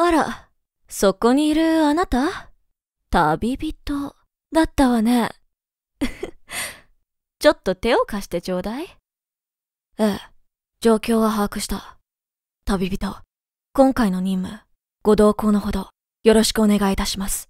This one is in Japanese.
あら、そこにいるあなた旅人だったわね。ちょっと手を貸してちょうだい。ええ、状況は把握した。旅人、今回の任務、ご同行のほど、よろしくお願いいたします。